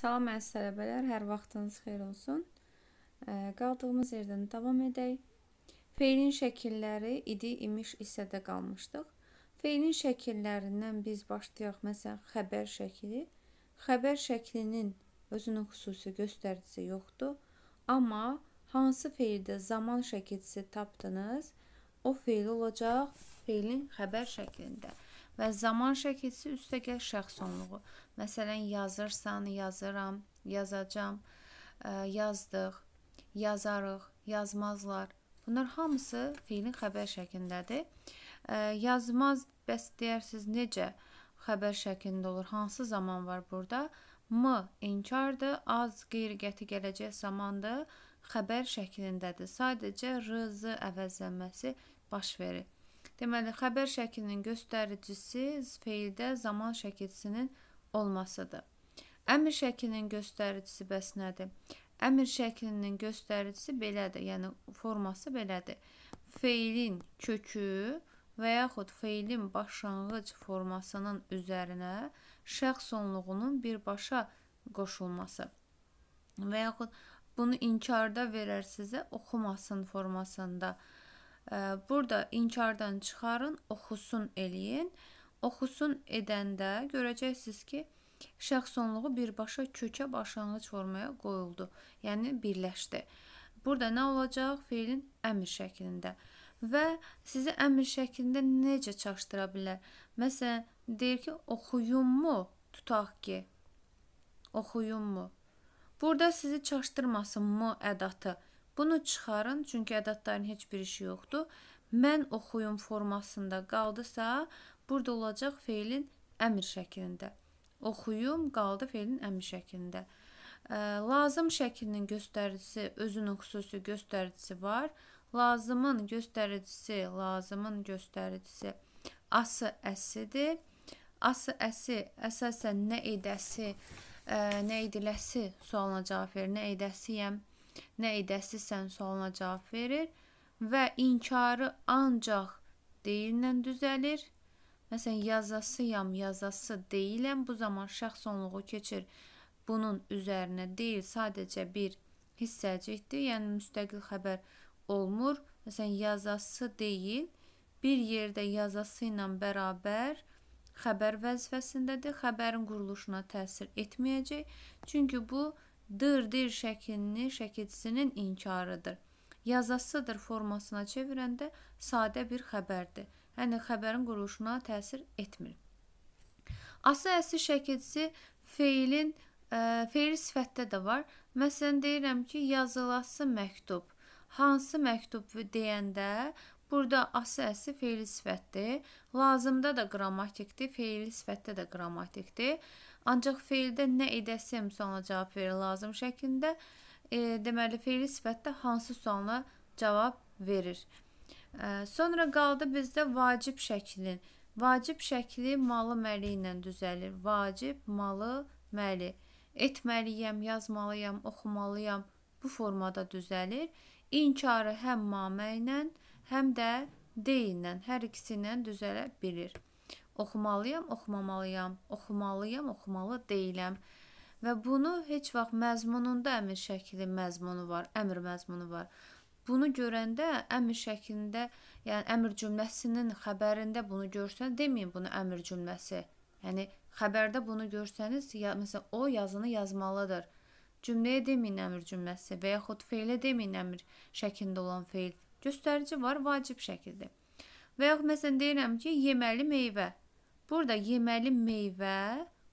Salam əziz tələbələr, hər vaxtınız xeyir olsun. Qaldığımız yerdən davam edək. Feilin şəkilləri idi, imiş, hissədə qalmışdıq. Feilin şəkillərindən biz başlayaq. Məsələn, xəbər şəkli. Xəbər şəklinin özünün xüsusi göstəricisi yoxdur. Amma hansı feildə zaman şəkilçisi tapdınız, o feil olacaq feilin xəbər şəklində və zaman şəkilsi üstəgəl şəxs onluğu. Məsələn, yazırsan, yazıram, yazacam, yazdıq, yazarıq, yazmazlar. Bunlar hamısı fiilin xəbər şəklindədir. Yazmaz bəs deyərsiz necə xəbər şəklində olur? Hansı zaman var burada? M inkardır, az qeyri-qəti gələcək zamandır, xəbər şəklindədir. Sadəcə r, z əvəzlənməsi baş verir. Deməli, xəbər şəklinin göstəricisi feildə zaman şəkilsinin olmasıdır. Əmr şəklinin göstəricisi bəs nədir? Əmr şəklinin göstəricisi belədir, yəni forması belədir. Feilin kökü və yaxud feilin başlanğıc formasının üzərinə şəxs onluğunun birbaşa qoşulması və yaxud bunu inkarda verər sizə oxumasın formasında. Burada inkardan çıxarın, oxusun eləyin. Oxusun edəndə görəcəksiniz ki, şəxsonluğu birbaşa kökə başlanğıc formaya qoyuldu. Yəni birləşdi. Burada nə olacaq? Feilin əmr şəklində. Və sizi əmr şəklində necə çaşdıra bilər? Məsələn, deyir ki, oxuyunmu? Tutaq ki, oxuyunmu? Burada sizi çaşdırmasın mı ədatı? Bunu çıxarın, çünki ədədlərin heç bir işi yoxdur. Mən oxuyum formasında qaldısa, burada olacaq feilin əmr şəklində. Oxuyum qaldı feilin əmr şəklində. E, lazım şəklinin göstəricisi özünün xüsusi göstəricisi var. Lazımın göstəricisi, lazımın göstəricisi ası əsidir. Ası əsi əsasən nə edəsi, e, nə ediləsi sualına cavab verir. Nə edəsiyəm? Nə edəsizsən sualına cavab verir və inkarı ancaq deyillə düzəlir. Məsələn, yazasıyam, yazası deyiləm. Bu zaman şəxs onluğu keçir bunun üzərinə deyil, sadəcə bir hissəcikdir. Yəni müstəqil xəbər olmur. Məsələn, yazası deyil, bir yerdə yazası ilə bərabər xəbər vəzifəsindədir. Xəbərin quruluşuna təsir etməyəcək. Çünki bu dırdır şəklini, şəkilçisinin inkarıdır. Yazasıdır formasına çevirəndə sadə bir xəbərdir. Yəni xəbərin quruluşuna təsir etmir. Asa əsl şəkilçisi feilin ə, e, feil sifətdə də var. Məsələn deyirəm ki, yazılası məktub. Hansı məktub deyəndə burada asa əsl feil sifətdir. Lazımda da qrammatikdir, feil sifətdə də qrammatikdir. Ancaq feildə nə edəsim sualına cavab verir lazım şəklində. E, deməli feili sifətdə hansı sualına cavab verir. E, sonra qaldı bizdə vacib şəklin. Vacib şəkli malı məli ilə düzəlir. Vacib malı məli. Etməliyəm, yazmalıyam, oxumalıyam bu formada düzəlir. İnkarı həm mamə ilə, həm də D ilə, hər ikisi ilə düzələ bilir. Oxumalıyam, oxumamalıyam, oxumalıyam, oxumalı deyiləm. Və bunu heç vaxt məzmununda əmr şəkli məzmunu var, əmr məzmunu var. Bunu görəndə əmr şəklində, yəni əmr cümləsinin xəbərində bunu görsən, deməyin bunu əmr cümləsi. Yəni xəbərdə bunu görsəniz, ya, məsələn, o yazını yazmalıdır. Cümləyə deməyin əmr cümləsi və yaxud feilə deməyin əmr şəklində olan feil. Göstərici var, vacib şəkildir. Və yaxud məsələn deyirəm ki, yeməli meyvə. Burada yeməli meyvə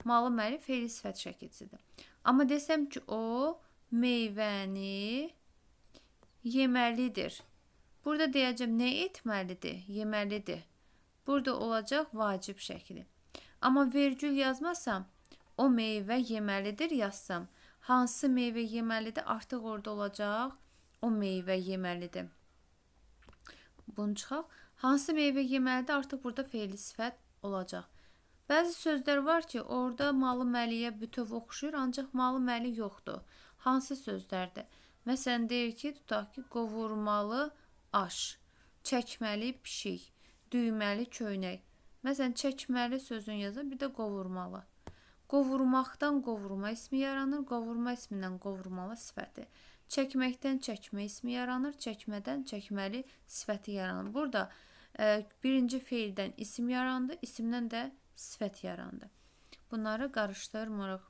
malı məli fe'li sifət şəkilcisidir. Amma desəm ki, o meyvəni yeməlidir. Burada deyəcəm nə etməlidir? Yeməlidir. Burada olacaq vacib şəkli. Amma vergül yazmasam, o meyvə yeməlidir yazsam, hansı meyvə yeməlidir? Artıq orada olacaq o meyvə yeməlidir. Bunu çıxaq. Hansı meyvə yeməlidir? Artıq burada fe'li sifət olacaq. Bəzi sözlər var ki, orada malı məliyə bütöv oxşuyur, ancaq malı məli yoxdur. Hansı sözlərdir? Məsələn, deyir ki, tutaq ki, qovurmalı aş, çəkməli pişik, düyməli köynək. Məsələn, çəkməli sözün yazır, bir də qovurmalı. Qovurmaqdan qovurma ismi yaranır, qovurma ismindən qovurmalı sifəti. Çəkməkdən çəkmə ismi yaranır, çəkmədən çəkməli sifəti yaranır. Burada birinci feildən isim yarandı, isimdən də sifət yarandı. Bunları qarışdırmırıq.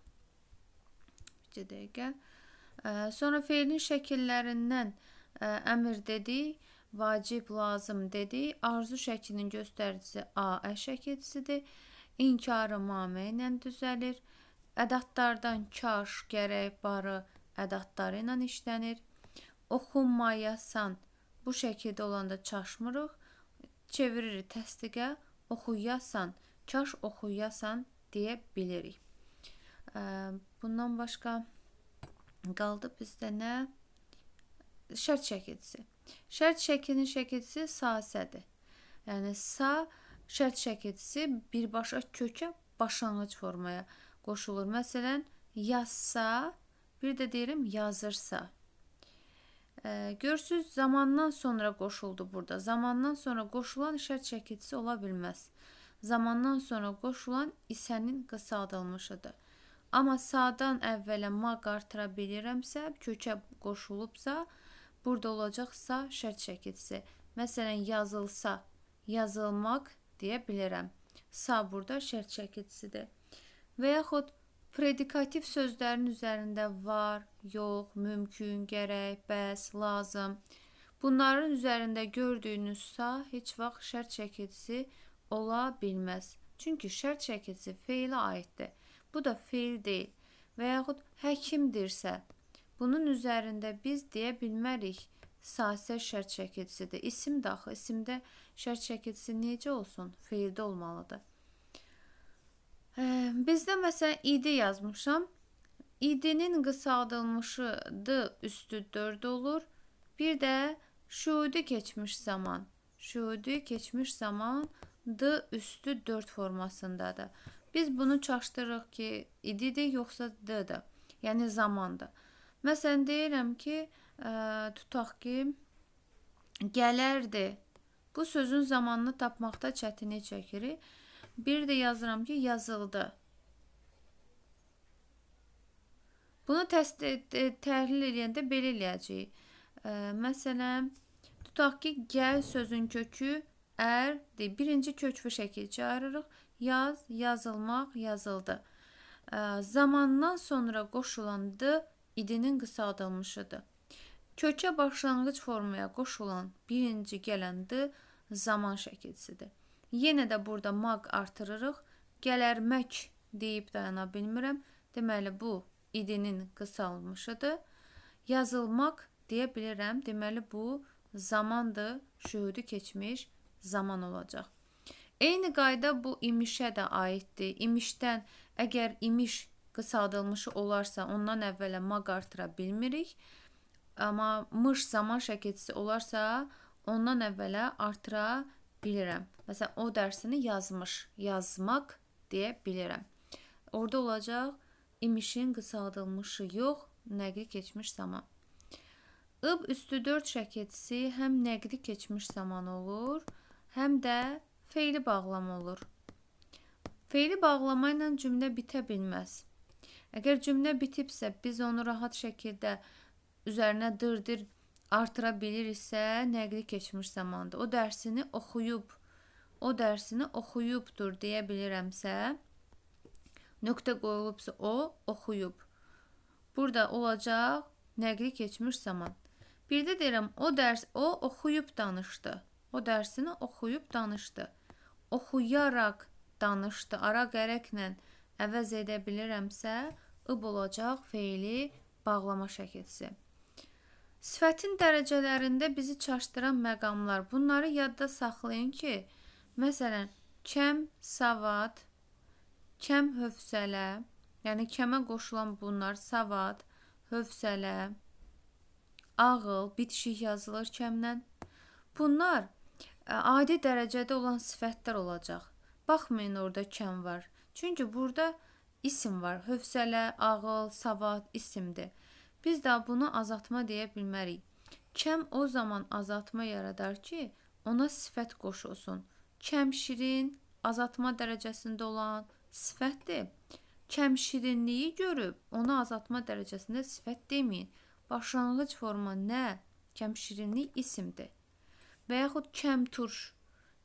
Bir dəqiqə. Sonra feilin şəkillərindən e, əmr dedik, vacib, lazım dedik. Arzu şəklinin göstəricisi A ə şəkildisidir. İnkarı mamə ilə düzəlir. Ədatlardan kaş, gərək, barı ədatları ilə işlənir. Oxunmayasan bu şəkildə olanda çaşmırıq çeviririk təsdiqə, oxuyasan, kaş oxuyasan deyə bilirik. Bundan başqa qaldı bizdə nə? Şərt şəkilçisi. Şərt şəklinin şəkilçisi sasədir. Yəni sa şərt şəkilçisi birbaşa kökə başlanğıc formaya qoşulur. Məsələn, yazsa, bir də deyirəm yazırsa. Görsüz zamandan sonra qoşuldu burada. Zamandan sonra qoşulan şərt şəkilçisi ola bilməz. Zamandan sonra qoşulan isənin qısaldılmışıdır. Amma sadan əvvələ ma artıra bilirəmsə, kökə qoşulubsa, burada olacaqsa şərt şəkilçisi. Məsələn, yazılsa, yazılmaq deyə bilərəm. Sa burada şərt şəkilçisidir. Və yaxud predikativ sözlərin üzərində var, yox, mümkün, gərək, bəs, lazım. Bunların üzərində gördüyünüz sağ heç vaxt şərt çəkicisi ola bilməz. Çünki şərt çəkicisi feilə aiddir. Bu da feil deyil. Və yaxud həkimdirsə, bunun üzərində biz deyə bilmərik. Sasə şərt çəkicisidir. İsim daxı, isimdə şərt çəkicisi necə olsun? Feildə olmalıdır. Bizdə məsələn idi yazmışam. İdinin qısaldılmışı d üstü 4 olur. Bir də şüudi keçmiş zaman. Şüudi keçmiş zaman d üstü 4 formasındadır. Biz bunu çaşdırırıq ki, ididir yoxsa d-dir. Yəni zamandır. Məsələn deyirəm ki, ə, tutaq ki, gələrdi. Bu sözün zamanını tapmaqda çətinlik çəkirik. Bir də yazıram ki, yazıldı. Bunu təsdiq e, təhlil edəndə belə eləyəcəyik. E, məsələn, tutaq ki, gəl sözün kökü ərdir. Birinci kök və şəkil çağırırıq. Yaz, yazılmaq, yazıldı. E, zamandan sonra qoşulandı idinin qısaldılmışıdır. Kökə başlanğıc formaya qoşulan birinci gələndi zaman şəkilsidir. Yenə də burada maq artırırıq. Gələrmək deyib dayana bilmirəm. Deməli bu idinin qısalmışıdır. Yazılmaq deyə bilərəm. Deməli bu zamandır, şühudu keçmiş zaman olacaq. Eyni qayda bu imişə də aiddir. İmişdən əgər imiş qısaldılmışı olarsa, ondan əvvələ maq artıra bilmirik. Amma mış zaman şəkilçisi olarsa, ondan əvvələ artıra bilirəm. Məsələn, o dərsini yazmış, yazmaq deyə bilirəm. Orda olacaq imişin qısaldılmışı yox, nəqli keçmiş zaman. Ib üstü 4 şəkilçisi həm nəqli keçmiş zaman olur, həm də feili bağlama olur. Feili bağlama ilə cümlə bitə bilməz. Əgər cümlə bitibsə, biz onu rahat şəkildə üzərinə dırdır artıra biliriksə, nəqli keçmiş zamanda o dərsini oxuyub, o dərsini oxuyubdur deyə bilərəmsə, nöqtə qoyulubsa o oxuyub. Burada olacaq nəqli keçmiş zaman. Bir də deyirəm o dərs o oxuyub danışdı. O dərsini oxuyub danışdı. Oxuyaraq danışdı. Ara gərəklə əvəz edə bilirəmsə ıb olacaq feili bağlama şəkilsi. Sifətin dərəcələrində bizi çaşdıran məqamlar. Bunları yadda saxlayın ki, məsələn, kəm, savad, Kəm hövsələ, yəni kəmə qoşulan bunlar savad, hövsələ, ağıl, bitişik yazılır kəmdən. Bunlar e, adi dərəcədə olan sifətlər olacaq. Baxmayın orada kəm var. Çünki burada isim var. Hövsələ, ağıl, savad isimdir. Biz də bunu azaltma deyə bilmərik. Kəm o zaman azaltma yaradar ki, ona sifət qoşulsun. Kəm şirin, azaltma dərəcəsində olan, Sifətdir. Kəmşirinliyi görüb onu azaltma dərəcəsində sifət deməyin. Başlanğıc forma nə? Kəmşirinlik isimdir. Və yaxud kəmturş.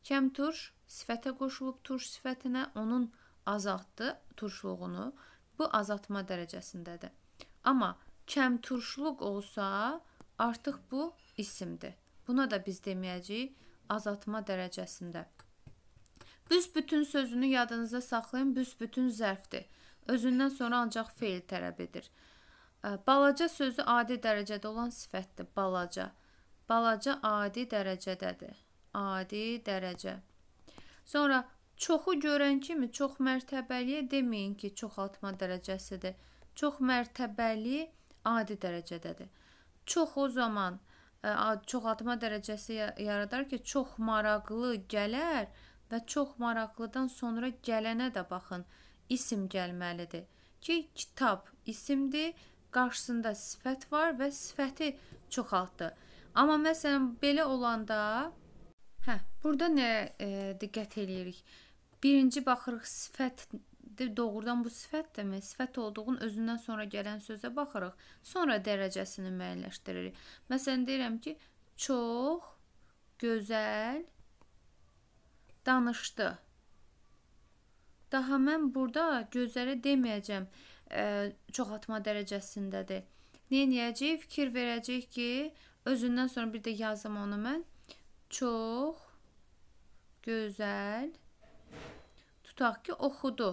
Kəmturş sifətə qoşulub turş sifətinə onun azaltdı turşluğunu. Bu azaltma dərəcəsindədir. Amma kəmturşluq olsa, artıq bu isimdir. Buna da biz deməyəcəyik azaltma dərəcəsində. Büsbütün sözünü yadınızda saxlayın, büsbütün zərfdir. Özündən sonra ancaq feil tələb edir. Balaca sözü adi dərəcədə olan sifətdir, balaca. Balaca adi dərəcədədir. Adi dərəcə. Sonra çoxu görən kimi çox mərtəbəliyə deməyin ki, çoxaltma dərəcəsidir. Çox mərtəbəli adi dərəcədədir. Çox o zaman çoxaltma dərəcəsi yaradar ki, çox maraqlı gələr və çox maraqlıdan sonra gələnə də baxın. İsim gəlməlidir ki, kitab isimdir, qarşısında sifət var və sifəti çoxaltdı. Amma məsələn belə olanda hə, burada nə e, diqqət eləyirik? Birinci baxırıq sifət doğrudan bu sifətdirmi? Sifət olduğun özündən sonra gələn sözə baxırıq. Sonra dərəcəsini müəyyənləşdiririk. Məsələn deyirəm ki, çox gözəl danışdı. Daha mən burada gözləri deməyəcəm, ə, e, çoxatma dərəcəsindədir. Neyəcəyik? Fikir verəcək ki, özündən sonra bir də yazım onu mən. Çox gözəl tutaq ki, oxudu.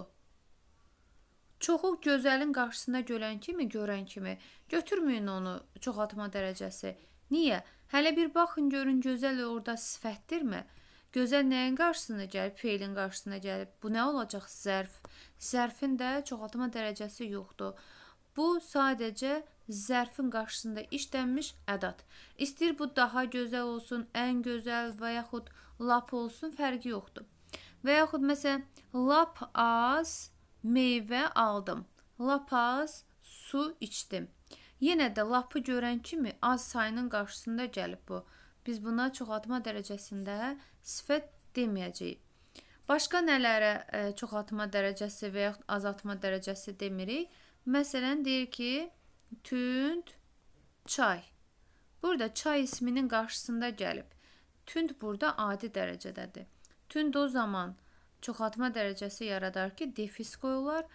Çoxu gözəlin qarşısında görən kimi, görən kimi götürməyin onu çoxatma dərəcəsi. Niyə? Hələ bir baxın görün gözəl orada sifətdirmi? Gözəl nəyin qarşısına gəlib, feilin qarşısına gəlib. Bu nə olacaq? Zərf. Zərfin də çoxaltma dərəcəsi yoxdur. Bu sadəcə zərfin qarşısında işlənmiş ədad. İstir bu daha gözəl olsun, ən gözəl və yaxud lap olsun, fərqi yoxdur. Və yaxud məsələn, lap az meyvə aldım. Lap az su içdim. Yenə də lapı görən kimi az sayının qarşısında gəlib bu. Biz buna çoxaltma dərəcəsində sifət deməyəcəyik. Başqa nələrə ə, e, çoxaltma dərəcəsi və yaxud azaltma dərəcəsi demirik. Məsələn deyir ki, tünd çay. Burada çay isminin qarşısında gəlib. Tünd burada adi dərəcədədir. Tünd o zaman çoxaltma dərəcəsi yaradar ki, defis qoyular.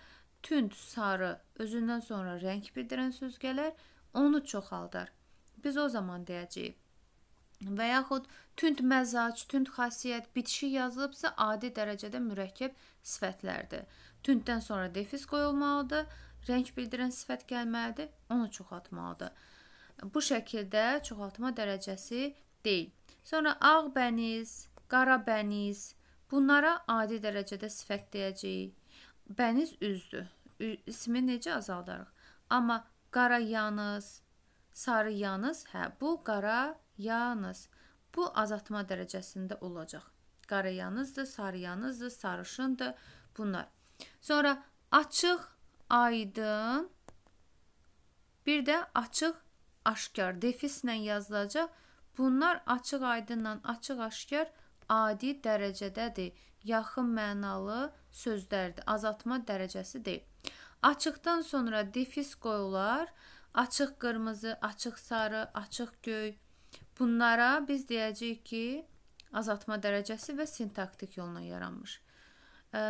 Tünd sarı özündən sonra rəng bildirən söz gələr, onu çoxaldar. Biz o zaman deyəcəyik. Və yaxud Tünd məzac, tünd xasiyyət, bitişik yazılıbsa adi dərəcədə mürəkkəb sifətlərdir. Tünddən sonra defiz qoyulmalıdır, rəng bildirən sifət gəlməlidir, onu çoxaltmalıdır. Bu şəkildə çoxaltma dərəcəsi deyil. Sonra ağ bəniz, qara bəniz, bunlara adi dərəcədə sifət deyəcəyik. Bəniz üzdür. İsmi necə azaldarıq? Amma qara yanız, sarı yanız, hə, bu qara yanız. Bu azaltma dərəcəsində olacaq. Qarayanızdır, sarıyanızdır, sarışındır bunlar. Sonra açıq, aydın, bir də açıq, aşkar defislə yazılacaq. Bunlar açıq aydınla açıq aşkar adi dərəcədədir. Yaxın mənalı sözlərdir. Azaltma dərəcəsi deyil. Açıqdan sonra defis qoyular. Açıq qırmızı, açıq sarı, açıq göy, Bunlara biz deyəcəyik ki, azaltma dərəcəsi və sintaktik yolla yaranmış.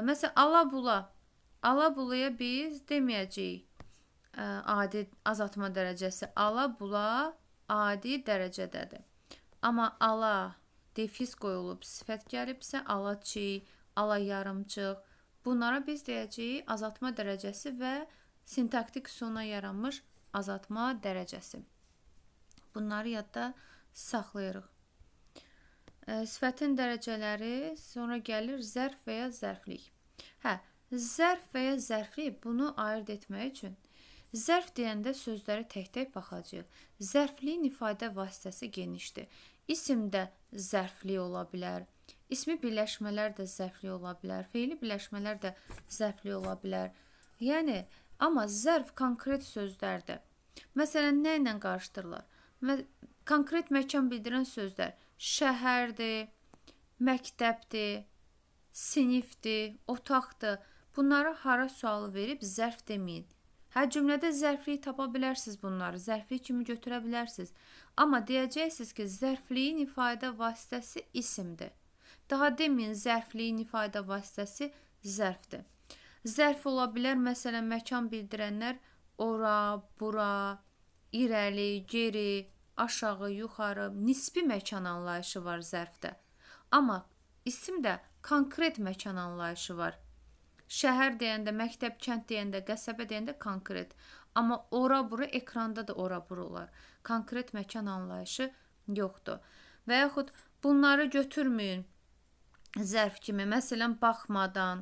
Məsələn, alabula. Alabulaya biz deməyəcəyik adi azaltma dərəcəsi. Alabula adi dərəcədədir. Amma ala defiz qoyulub sifət gəlibsə, alaçi, ala yarımçıq. Bunlara biz deyəcəyik azaltma dərəcəsi və sintaktik üsulla yaranmış azaltma dərəcəsi. Bunları yadda tutmalısınız saxlayırıq. Sifətin dərəcələri, sonra gəlir zərf və ya zərflik. Hə, zərf və ya zərflik bunu ayırd etmək üçün zərf deyəndə sözlərə tək-tək baxacağıq. Zərfliyin ifadə vasitəsi genişdir. İsim də zərfli ola bilər. İsmi birləşmələr də zərfli ola bilər. Feili birləşmələr də zərfli ola bilər. Yəni amma zərf konkret sözlərdir. Məsələn, nə ilə qarışdırılır? konkret məkan bildirən sözlər şəhərdir, məktəbdir, sinifdir, otaqdır. Bunlara hara sualı verib zərf deməyin. Hər cümlədə zərfliyi tapa bilərsiniz bunları. Zərflik kimi götürə bilərsiniz. Amma deyəcəksiniz ki, zərfliyin ifadə vasitəsi isimdir. Daha deməyin zərfliyin ifadə vasitəsi zərfdir. Zərf ola bilər, məsələn, məkan bildirənlər ora, bura, irəli, geri, aşağı, yuxarı, nisbi məkan anlayışı var zərfdə. Amma isimdə konkret məkan anlayışı var. Şəhər deyəndə, məktəb, kənd deyəndə, qəsəbə deyəndə konkret. Amma ora-bura ekranda da ora-bura olar. Konkret məkan anlayışı yoxdur. Və yaxud bunları götürməyin zərf kimi, məsələn, baxmadan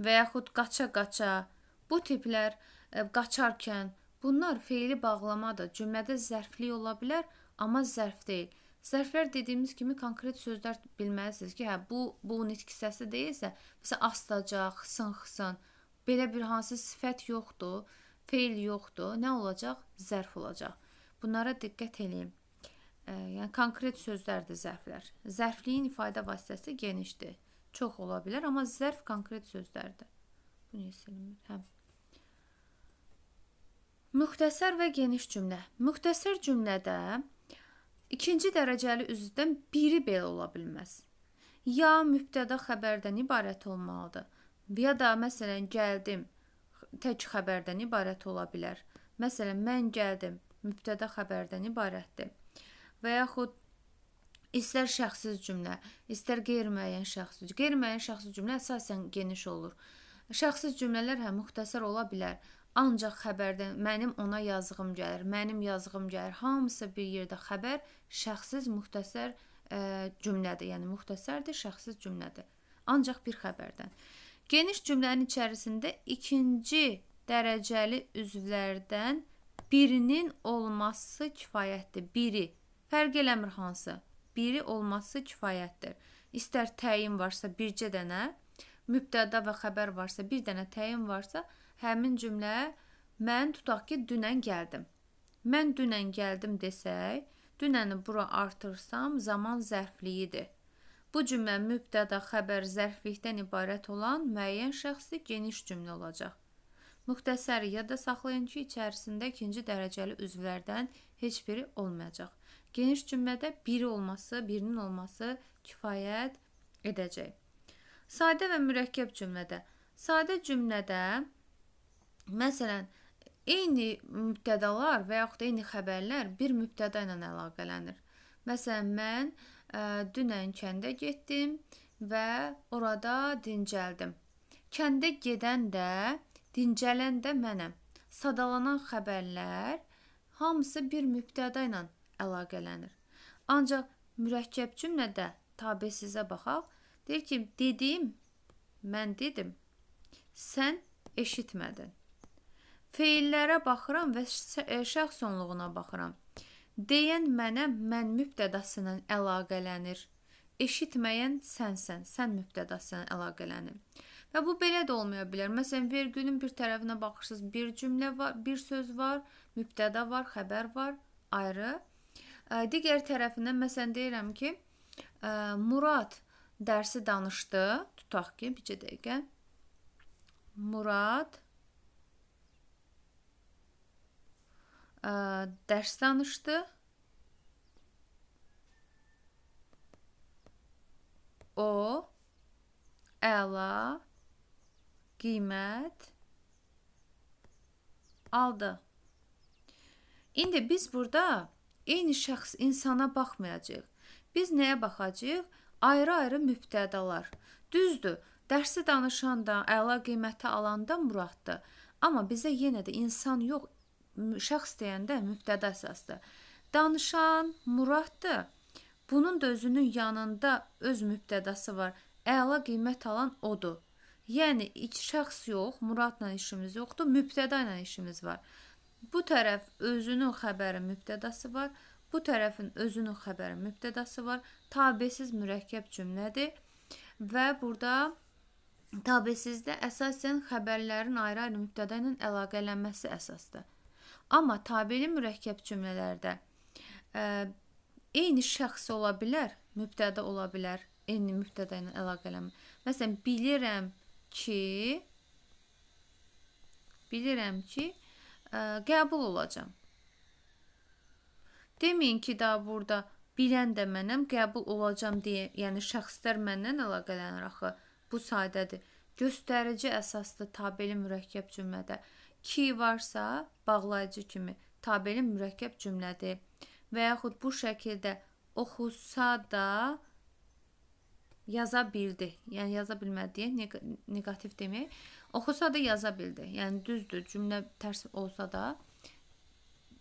və yaxud qaça-qaça bu tiplər e, qaçarkən Bunlar feili bağlamadır. Cümlədə zərflik ola bilər, amma zərf deyil. Zərflər dediyimiz kimi konkret sözlər bilməlisiniz ki, hə bu bu nitq hissəsi deyilsə, məsələn astacaq, sınxsın, belə bir hansı sifət yoxdur, feil yoxdur. Nə olacaq? Zərf olacaq. Bunlara diqqət eləyin. E, yəni konkret sözlərdir zərflər. Zərfliyin ifadə vasitəsi genişdir. Çox ola bilər, amma zərf konkret sözlərdir. Bu niyə silinmir? Hə. Müxtəsər və geniş cümlə. Müxtəsər cümlədə ikinci dərəcəli üzvdən biri belə ola bilməz. Ya mübtəda xəbərdən ibarət olmalıdır. Ya da məsələn gəldim tək xəbərdən ibarət ola bilər. Məsələn mən gəldim mübtəda xəbərdən ibarətdir. Və yaxud İstər şəxsiz cümlə, istər qeyri-müəyyən şəxsiz. Qeyri-müəyyən şəxsiz cümlə əsasən geniş olur. Şəxsiz cümlələr hə müxtəsər ola bilər, Ancaq xəbərdə mənim ona yazığım gəlir, mənim yazığım gəlir. Hamısı bir yerdə xəbər şəxsiz müxtəsər ə, e, cümlədir. Yəni müxtəsərdir, şəxsiz cümlədir. Ancaq bir xəbərdən. Geniş cümlənin içərisində ikinci dərəcəli üzvlərdən birinin olması kifayətdir. Biri fərq eləmir hansı. Biri olması kifayətdir. İstər təyin varsa bircə dənə, mübtəda və xəbər varsa, bir dənə təyin varsa, həmin cümlə mən tutaq ki, dünən gəldim. Mən dünən gəldim desək, dünəni bura artırsam zaman zərfliyidir. Bu cümlə mübtəda, xəbər, zərflikdən ibarət olan müəyyən şəxsi geniş cümlə olacaq. Müxtəsəri yadda saxlayın ki, içərisində ikinci dərəcəli üzvlərdən heç biri olmayacaq. Geniş cümlədə biri olması, birinin olması kifayət edəcək. Sadə və mürəkkəb cümlədə. Sadə cümlədə məsələn eyni mübtədalar və yaxud da eyni xəbərlər bir mübtəda ilə əlaqələnir. Məsələn, mən ə, dünən kəndə getdim və orada dincəldim. Kəndə gedən də, dincələn də mənəm. Sadalanan xəbərlər hamısı bir mübtəda ilə əlaqələnir. Ancaq mürəkkəb cümlədə tabe sizə baxaq. Deyir ki, dedim, mən dedim, sən eşitmədin. Feillərə baxıram və e, şəxs onluğuna baxıram. Deyən mənə mən mübtədasına əlaqələnir. Eşitməyən sənsən, sən mübtədasına əlaqələnir. Və bu belə də olmaya bilər. Məsələn, vergülün bir tərəfinə baxırsınız, bir cümlə var, bir söz var, mübtəda var, xəbər var, ayrı. E, digər tərəfindən məsələn deyirəm ki, e, Murad dərsi danışdı. Tutaq ki, bircə dəqiqə. Murad ə, e, dərs danışdı. O əla qiymət aldı. İndi biz burada eyni şəxs insana baxmayacağıq. Biz nəyə baxacağıq? ayrı-ayrı mübtədalar. Düzdür, dərsi danışanda, əla qiyməti alanda muraddır. Amma bizə yenə də insan yox, şəxs deyəndə mübtəda əsasdır. Danışan muraddır. Bunun da özünün yanında öz mübtədası var. Əla qiymət alan odur. Yəni iç şəxs yox, Muradla işimiz yoxdur, mübtəda ilə işimiz var. Bu tərəf özünün xəbəri mübtədası var, bu tərəfin özünün xəbəri mübtədası var, tabesiz mürəkkəb cümlədir və burada tabesizdə əsasən xəbərlərin ayrı-ayrı mübtəda ilə əlaqələnməsi əsasdır. Amma tabeli mürəkkəb cümlələrdə ə, e, eyni şəxs ola bilər, mübtəda ola bilər, eyni mübtəda ilə əlaqələnmə. Məsələn, bilirəm ki bilirəm ki ə, e, qəbul olacağam. Deməyin ki, daha burada bilən də mənəm, qəbul olacam deyə, yəni şəxslər məndən əlaqələnir axı. Bu sadədir. Göstərici əsaslı tabeli mürəkkəb cümlədə ki varsa bağlayıcı kimi tabeli mürəkkəb cümlədir. Və yaxud bu şəkildə oxusa da yaza bildi. Yəni yaza bilmədi neg negativ demək. Oxusa da yaza bildi. Yəni düzdür, cümlə tərs olsa da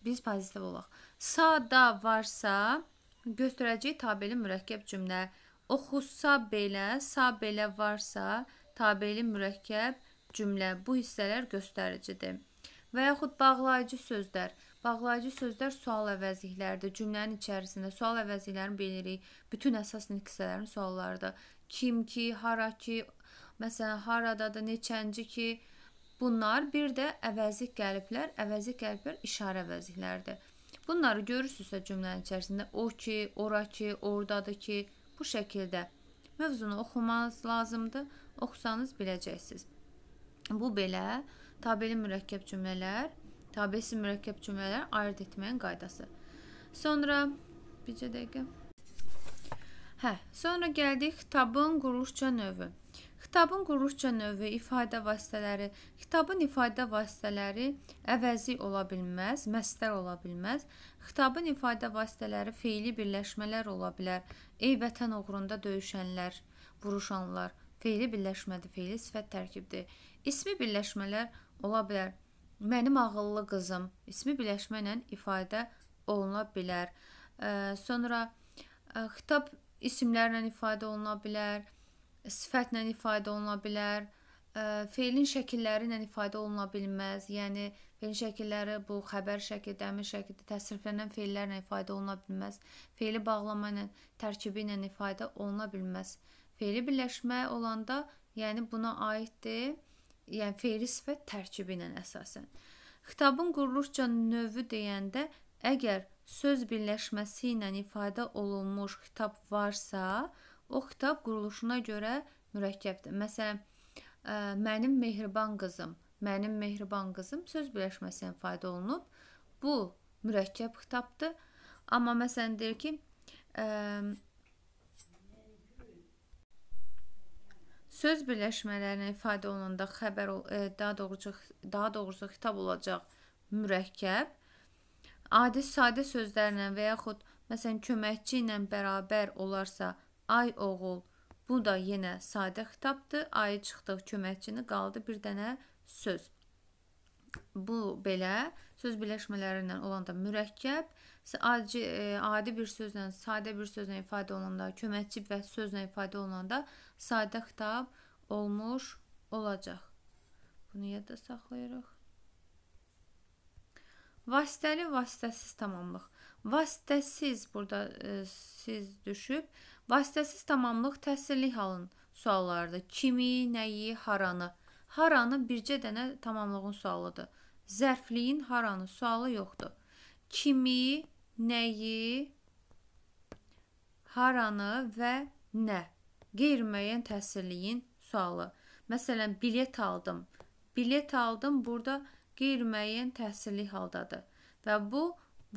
biz pozitiv olaq. Sa da varsa Göstərəcək tabeli mürəkkəb cümlə. Oxusa belə, sa belə varsa, tabeli mürəkkəb cümlə. Bu hissələr göstəricidir. Və yaxud bağlayıcı sözlər. Bağlayıcı sözlər sual əvəzliklərdir. Cümlənin içərisində sual əvəzliklərini bilirik. Bütün əsas nitqsələrin suallarıdır. Kim ki, hara ki, məsələn, haradadır, neçənci ki. Bunlar bir də əvəzlik qəliblər, əvəzlik qəliblər işarə əvəzlikləridir. Bunları görürsünüzsə cümlənin içərisində o ki, ora ki, ordadır ki, bu şəkildə mövzunu oxumanız lazımdır. Oxusanız biləcəksiniz. Bu belə tabeli mürəkkəb cümlələr, tabesi mürəkkəb cümlələr ayırd etməyin qaydası. Sonra bircə dəqiqə. Hə, sonra gəldik tabın quruluşca növü. Kitabın quruluşca növü, ifadə vasitələri. Kitabın ifadə vasitələri əvəzi ola bilməz, məsdər ola bilməz. Kitabın ifadə vasitələri feili birləşmələr ola bilər. Ey vətən uğrunda döyüşənlər, vuruşanlar. Feili birləşmədir, feili sifət tərkibdir. İsmi birləşmələr ola bilər. Mənim ağıllı qızım ismi birləşmə ilə ifadə oluna bilər. Sonra xitab isimlərlə ifadə oluna bilər sifətlə ifadə oluna bilər, ə, feilin şəkilləri ilə ifadə oluna bilməz. Yəni feilin şəkilləri bu xəbər şəkildə, əmr şəkildə təsriflənən feillərlə ifadə oluna bilməz. Feili bağlama ilə, tərkibi ilə ifadə oluna bilməz. Feili birləşmə olanda, yəni buna aiddir. Yəni feili sifət tərkibi ilə əsasən. Xitabın quruluşca növü deyəndə əgər söz birləşməsi ilə ifadə olunmuş xitab varsa, O kitab quruluşuna görə mürəkkəbdir. Məsələn, mənim mehriban qızım, mənim mehriban qızım söz birləşməsi ilə ifadə olunub. Bu mürəkkəb kitabdır. Amma məsələn deyir ki, ə, söz birləşmələrinə ifadə olunanda xəbər daha doğrusu daha doğrusu kitab olacaq mürəkkəb. Adi sadə sözlərlə və yaxud məsələn köməkçi ilə bərabər olarsa Ay oğul. Bu da yenə sadə xitabdır. Ayı çıxdıq köməkçini qaldı bir dənə söz. Bu belə söz birləşmələrindən olanda mürəkkəb, adi, e, adi bir sözlə, sadə bir sözlə ifadə olunanda, köməkçi və sözlə ifadə olunanda sadə xitab olmuş olacaq. Bunu yadda saxlayırıq. Vasitəli, vasitəsiz tamamlıq. Vasitəsiz burada e, siz düşüb Vasitəsiz tamamlıq təhsillik halın suallarıdır. Kimi, nəyi, haranı. Haranı bircə dənə tamamlığın sualıdır. Zərfliyin haranı sualı yoxdur. Kimi, nəyi, haranı və nə. Qeyri-müəyyən təhsilliyin sualı. Məsələn, bilet aldım. Bilet aldım burada qeyri-müəyyən təhsillik haldadır və bu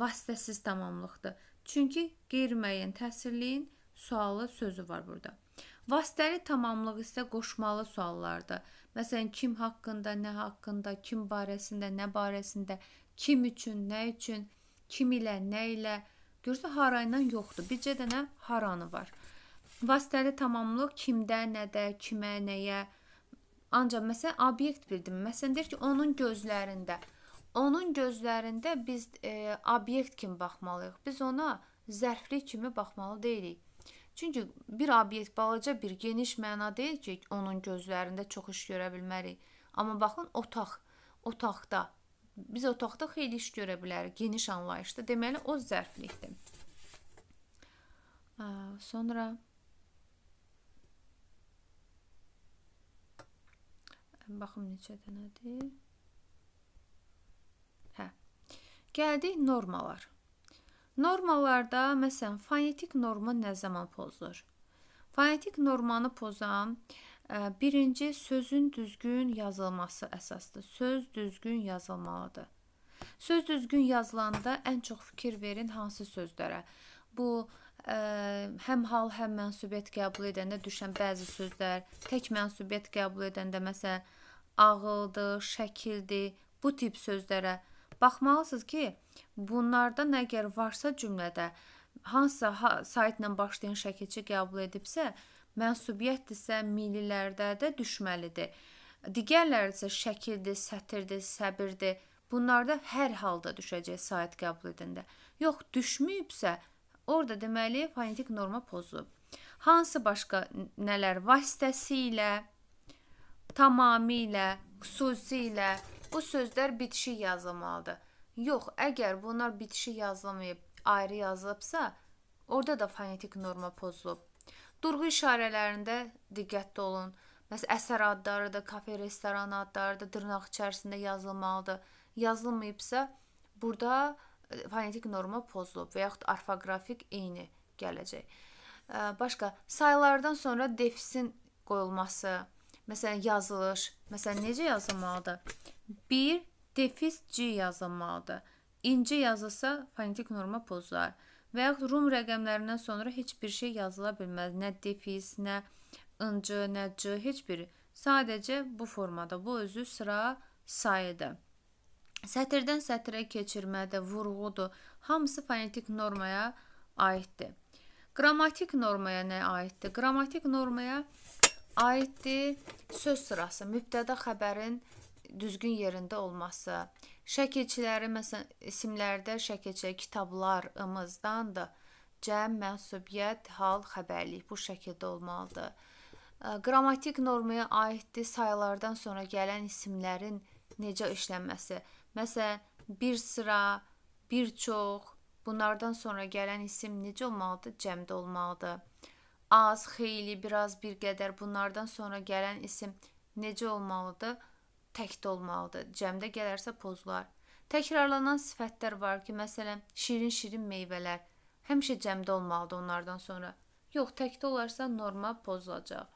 vasitəsiz tamamlıqdır. Çünki qeyri-müəyyən təhsilliyin sualı sözü var burada. Vasitəli tamamlıq isə qoşmalı suallardır. Məsələn, kim haqqında, nə haqqında, kim barəsində, nə barəsində, kim üçün, nə üçün, kim ilə, nə ilə, görsə harayla yoxdur. Bircə dənə haranı var. Vasitəli tamamlıq kimdə, nədə, kimə, nəyə. Ancaq məsələn obyekt bildim. Məsələn deyir ki, onun gözlərində. Onun gözlərində biz e, obyekt kimi baxmalıyıq. Biz ona zərflik kimi baxmalı deyilik. Çünki bir obyekt balaca bir geniş məna deyil ki, onun gözlərində çox iş görə bilmərik. Amma baxın otaq. Otaqda biz otaqda xeyli iş görə bilərik geniş anlayışda. Deməli o zərflikdir. Sonra baxım neçə dənədir. Hə. Gəldik normalar. Normalarda məsələn fonetik norma nə zaman pozulur? Fonetik normanı pozan e, birinci sözün düzgün yazılması əsasdır. Söz düzgün yazılmalıdır. Söz düzgün yazılanda ən çox fikir verin hansı sözlərə. Bu ə, e, həm hal, həm mənsubiyyət qəbul edəndə düşən bəzi sözlər, tək mənsubiyyət qəbul edəndə məsələn ağıldır, şəkildir, bu tip sözlərə baxmalısınız ki, Bunlardan əgər varsa cümlədə hansısa ha, saytla başlayan şəkilçi qəbul edibsə, mənsubiyyətdirsə millilərdə də düşməlidir. Digərləri isə şəkildir, sətirdir, səbirdir. Bunlarda hər halda düşəcək sayt qəbul edəndə. Yox, düşməyibsə, orada deməli fonetik norma pozulub. Hansı başqa nələr vasitəsilə, tamamilə, xüsusilə bu sözlər bitişik yazılmalıdır. Yox, əgər bunlar bitişi yazılmayıb, ayrı yazılıbsa, orada da fonetik norma pozulub. Durğu işarələrində diqqətli olun. Məsələn, əsər adları da, kafe, restoran adları da dırnaq içərisində yazılmalıdır. Yazılmayıbsa, burada e, fonetik norma pozulub və yaxud orfoqrafik eyni gələcək. E, başqa saylardan sonra defisin qoyulması, məsələn, yazılış, məsələn, necə yazılmalıdır? 1 Defiz C yazılmalıdır. İnci yazılsa fonetik norma pozar. Və yaxud Rum rəqəmlərindən sonra heç bir şey yazıla bilməz. Nə defiz, nə ıncı, nə c, heç biri. Sadəcə bu formada. Bu özü sıra sayıdır. Sətirdən sətrə keçirmədə vurğudur. Hamısı fonetik normaya aiddir. Qrammatik normaya nə aiddir? Qrammatik normaya aiddir söz sırası, mübtəda xəbərin düzgün yerində olması. Şəkilçiləri məsələn isimlərdə şəkilçi kitablarımızdan da cəm, mənsubiyyət, hal, xəbərlik bu şəkildə olmalıdır. Qrammatik normaya aiddir sayılardan sonra gələn isimlərin necə işlənməsi. Məsələn, bir sıra, bir çox, bunlardan sonra gələn isim necə olmalıdır? Cəmdə olmalıdır. Az, xeyli, biraz, bir qədər bunlardan sonra gələn isim necə olmalıdır? təkdə olmalıdır. Cəmdə gələrsə pozular. Təkrarlanan sifətlər var ki, məsələn, şirin-şirin meyvələr həmişə cəmdə olmalıdır onlardan sonra. Yox, təkdə olarsa normal pozulacaq.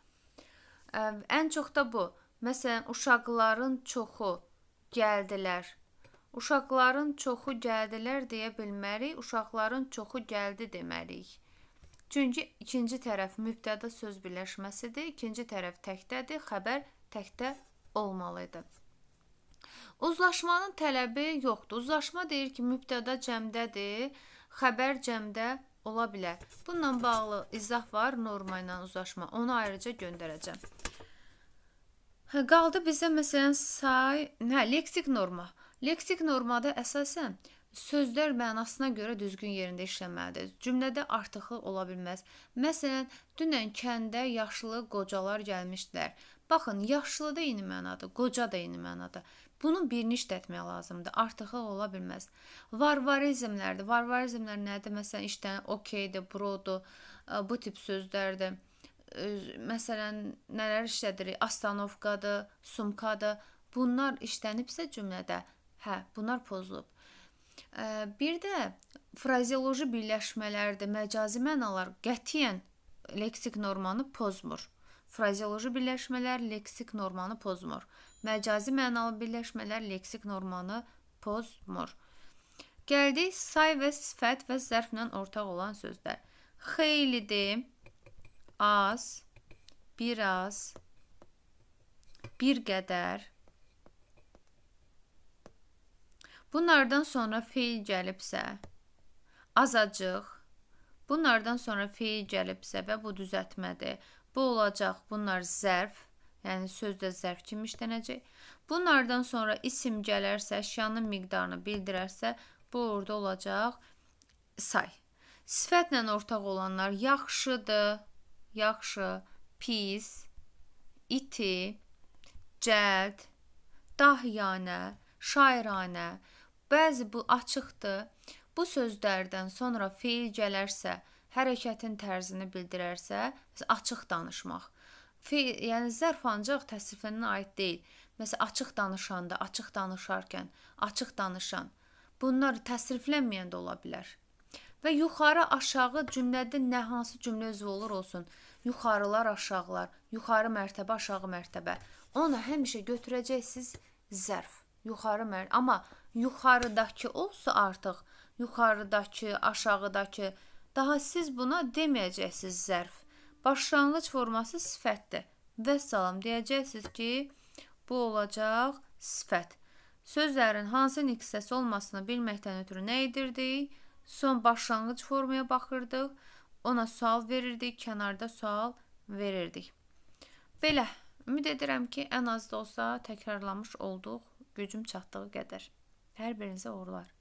Ən çox da bu. Məsələn, uşaqların çoxu gəldilər. Uşaqların çoxu gəldilər deyə bilmərik, uşaqların çoxu gəldi deməliyik. Çünki ikinci tərəf mübtəda söz birləşməsidir, ikinci tərəf təkdədir, xəbər təkdə olmalıdır. Uzlaşmanın tələbi yoxdur. Uzlaşma deyir ki, mübtəda cəmdədir, xəbər cəmdə ola bilər. Bununla bağlı izah var norma ilə uzlaşma. Onu ayrıca göndərəcəm. Qaldı bizə məsələn say, hə, leksik norma. Leksik normada əsasən sözlər mənasına görə düzgün yerində işlənməlidir. Cümlədə artıqlıq ola bilməz. Məsələn, dünən kəndə yaşlı qocalar gəlmişdilər. Baxın, yaşlı da eyni mənadır, qoca da eyni mənadır. Bunun birini işlətmək lazımdır. Artığı ola bilməz. Varvarizmlərdir. Varvarizmlər nədir? Məsələn, işdə okeydir, brodur, e, bu tip sözlərdir. E, məsələn, nələr işlədirik? Astanovkadır, sumkadır. Bunlar işlənibsə cümlədə, hə, bunlar pozulub. E, bir də frazeoloji birləşmələrdə məcazi mənalar qətiyyən leksik normanı pozmur. Frazeoloji birləşmələr leksik normanı pozmur. Məcazi mənalı birləşmələr leksik normanı pozmur. Gəldik say və sifət və zərflə ortaq olan sözlər. Xeylidir, az, biraz, bir qədər. Bunlardan sonra feil gəlibsə, azacıq. Bunlardan sonra feil gəlibsə və bu düzəltmədir. Bu olacaq. Bunlar zərf, yəni sözdə zərf kimi işlənəcək. Bunlardan sonra isim gələrsə, əşyanın miqdarını bildirərsə, bu orada olacaq say. Sifətlə ortaq olanlar yaxşıdır, yaxşı, pis, iti, cəld, dahiyanə, şairanə. Bəzi bu açıqdır. Bu sözlərdən sonra feil gələrsə, hərəkətin tərzini bildirərsə, açıq danışmaq. Fi, yəni zərf ancaq təsvifinə aid deyil. Məsələn, açıq danışanda, açıq danışarkən, açıq danışan. Bunlar təsriflənməyən də ola bilər. Və yuxarı aşağı cümlədə nə hansı cümlə üzvü olur olsun, yuxarılar aşağılar, yuxarı mərtəbə aşağı mərtəbə. Ona həmişə götürəcəksiniz zərf. Yuxarı mər, amma yuxarıdakı olsa artıq yuxarıdakı, aşağıdakı, Daha siz buna deməyəcəksiniz zərf. Başlanğıc forması sifətdir. Və salam deyəcəksiniz ki, bu olacaq sifət. Sözlərin hansı nüksəsi olmasını bilməkdən ötürü nə edirdik? Son başlanğıc formaya baxırdıq. Ona sual verirdik, kənarda sual verirdik. Belə, ümid edirəm ki, ən az da olsa təkrarlamış olduq gücüm çatdığı qədər. Hər birinizə uğurlar.